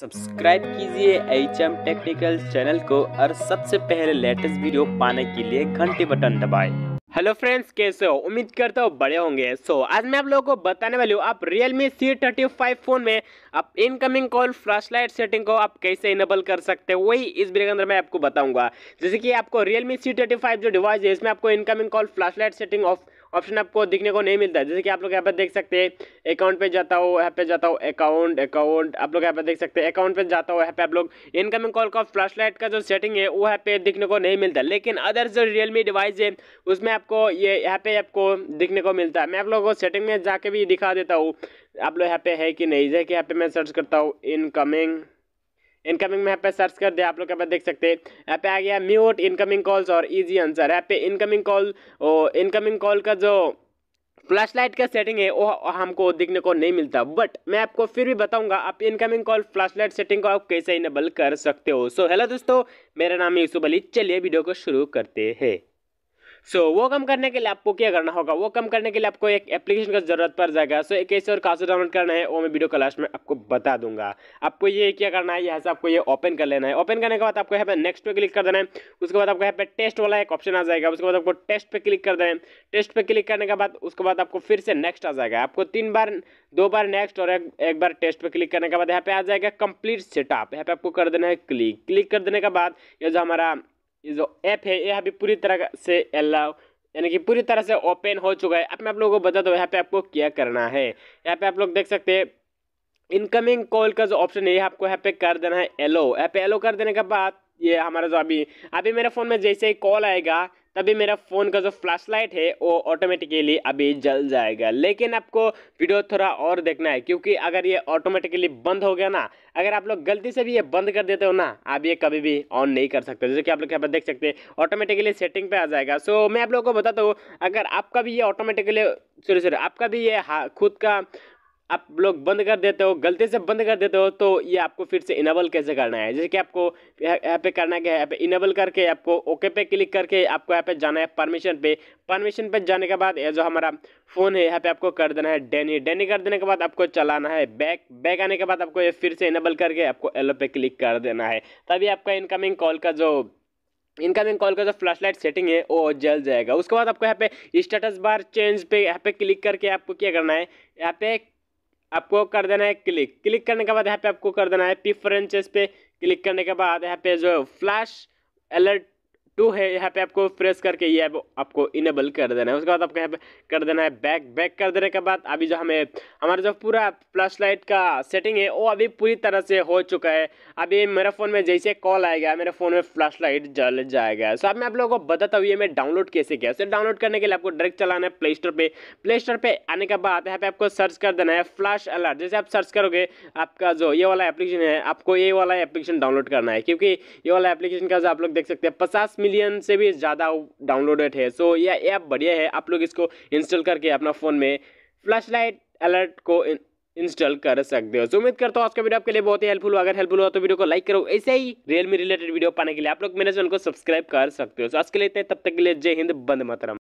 Subscribe कीजिए H M technical channel को और सबसे पहले लेटेस्ट वीडियो पाने के लिए घंटे बटन दबाएं। हेलो फ्रेंड्स कैसे हो उम्मीद करता हूँ बड़े होंगे सो so, आज मैं आप लोगों को बताने वाली हूँ आप सी थर्टी फाइव फ़ोन में आप incoming call flash light setting को आप कैसे इनेबल कर सकते हैं वही इस वीडियो के अंदर मैं आपको बताऊंगा जैसे कि आपको सी थर्टी फाइव जो डिवाइस है इसमें आपको incoming call flash light setting of option आपको दिखने को नहीं मिलता है जैसे कि आप लोग यहाँ पर देख सकते हैं अकाउंट पे जाता हो यहाँ पे जाता हो अकाउंट अकाउंट आप लोग यहाँ पर देख सकते हैं अकाउंट पे जाता हो यहाँ पे आप लोग इनकमिंग कॉल का फ्लैश लाइट का जो सेटिंग है वो यहाँ पे दिखने को नहीं मिलता लेकिन अदर जो रियलमी डिवाइस है उसमें आपको ये यहाँ पे आपको दिखने को मिलता है मैं आप लोगों को सेटिंग में जाके भी दिखा देता हूँ आप लोग यहाँ पे है कि नहीं जैसे कि यहाँ पे मैं सर्च करता हूँ इनकमिंग इनकमिंग में यहाँ पे सर्च कर दिया आप लोग यहाँ पे देख सकते हैं यहाँ पे आ गया म्यूट इनकमिंग कॉल्स और ईजी आंसर यहाँ पे इनकमिंग कॉल इनकमिंग कॉल का जो फ्लैश लाइट का सेटिंग है वो हमको देखने को नहीं मिलता बट मैं आपको फिर भी बताऊंगा आप incoming call flash light setting को आप कैसे इनेबल कर सकते हो सो so, हेलो दोस्तों मेरा नाम है यूसुफ अली चलिए वीडियो को शुरू करते हैं सो so, वो कम करने के लिए आपको क्या करना होगा वो कम करने के लिए आपको एक एप्लीकेशन का जरूरत पड़ जाएगा सो so, एक ऐसे और कासो डाउनलोड करना है वो मैं वीडियो क्लास में आपको बता दूंगा आपको ये क्या करना है यहाँ से आपको ये ओपन कर लेना है ओपन करने के बाद आपको यहाँ पे नेक्स्ट पे क्लिक कर देना है उसके बाद आपको यहाँ पे टेस्ट वाला एक ऑप्शन आ जाएगा उसके बाद आपको टेस्ट पे क्लिक कर देना है टेस्ट पे क्लिक करने के बाद उसके बाद आपको फिर से नेक्स्ट आ जाएगा आपको तीन बार दो बार नेक्स्ट और एक, एक बार टेस्ट पे क्लिक करने के बाद यहाँ पे आ जाएगा कंप्लीट सेटअप यहाँ पे आपको कर देना है क्लिक क्लिक कर देने के बाद ये जो हमारा ये जो ऐप है यह अभी पूरी तरह से अलाउ यानी कि पूरी तरह से ओपन हो चुका है अब मैं आप लोगों को बता दूँ यहाँ पे आपको क्या करना है यहाँ पे आप लोग देख सकते हैं इनकमिंग कॉल का जो ऑप्शन है ये आपको यहाँ पे कर देना है एलो यहाँ पे एलो कर देने के बाद ये हमारा जो अभी अभी मेरे फ़ोन में जैसे ही कॉल आएगा तभी मेरा फ़ोन का जो फ्लैश लाइट है वो ऑटोमेटिकली अभी जल जाएगा लेकिन आपको वीडियो थोड़ा और देखना है क्योंकि अगर ये ऑटोमेटिकली बंद हो गया ना अगर आप लोग गलती से भी ये बंद कर देते हो ना आप ये कभी भी ऑन नहीं कर सकते जैसे कि आप लोग यहाँ पर देख सकते हैं ऑटोमेटिकली सेटिंग पे आ जाएगा सो मैं आप लोगों को बताता हूँ अगर आपका भी ये ऑटोमेटिकली सॉरी सॉरी आपका भी ये खुद का आप लोग बंद कर देते हो गलती से बंद कर देते हो तो ये आपको फिर से इनेबल कैसे करना है जैसे कि आपको यहाँ पे करना है यहाँ पे इनेबल करके आपको ओके पे क्लिक करके आपको यहाँ पे जाना है परमिशन पे परमिशन पे जाने के बाद ये जो हमारा फ़ोन है यहाँ पे आपको कर देना है डेनी डेनी कर देने के बाद आपको चलाना है बैक बैक आने के बाद आपको ये फिर से इनेबल करके आपको एलो पे क्लिक कर देना है तभी आपका इनकमिंग कॉल का जो इनकमिंग कॉल का जो फ्लैश लाइट सेटिंग है वो जल जाएगा उसके बाद आपको यहाँ पे स्टेटस बार चेंज पे यहाँ पे क्लिक करके आपको क्या करना है यहाँ पे आपको कर देना है क्लिक क्लिक करने के बाद यहाँ पे आपको कर देना है प्रिफरेंसेस पे क्लिक करने के बाद यहाँ पे जो फ्लैश अलर्ट टू है यहाँ पे आपको प्रेस करके ये ऐप आपको इनेबल कर देना है उसके बाद आपको यहाँ पे कर देना है बैक बैक कर देने के बाद अभी जो हमें हमारा जो पूरा फ्लैश लाइट का सेटिंग है वो अभी पूरी तरह से हो चुका है अभी मेरे फ़ोन में जैसे कॉल आएगा मेरे फ़ोन में फ्लैश लाइट जल जाएगा सो अब मैं आप लोगों को बताता हूँ ये मैं डाउनलोड कैसे किया सर डाउनलोड करने के लिए आपको डायरेक्ट चलाना है प्ले स्टोर पर प्ले स्टोर पर आने के बाद यहाँ पे आपको सर्च कर देना है फ्लैश अलर्ट जैसे आप सर्च करोगे आपका जो ये वाला एप्लीकेशन है आपको ये वाला एप्लीकेशन डाउनलोड करना है क्योंकि ये वाला एप्लीकेशन का जो आप लोग देख सकते हैं पचास मिलियन से भी ज़्यादा डाउनलोडेड है सो यह ऐप बढ़िया है आप लोग इसको इंस्टॉल करके अपना फ़ोन में फ्लैश लाइट अलर्ट को इंस्टॉल कर सकते हो सो उम्मीद करता हूँ आज का वीडियो आपके लिए बहुत ही हेल्पफुल अगर हेल्पफुल हुआ तो वीडियो को लाइक करो ऐसे ही रियल में रिलेटेड वीडियो पाने के लिए आप लोग मेरे चैनल को सब्सक्राइब कर सकते हो सो आज के लिए तब तक के लिए जय हिंद बंद मतरम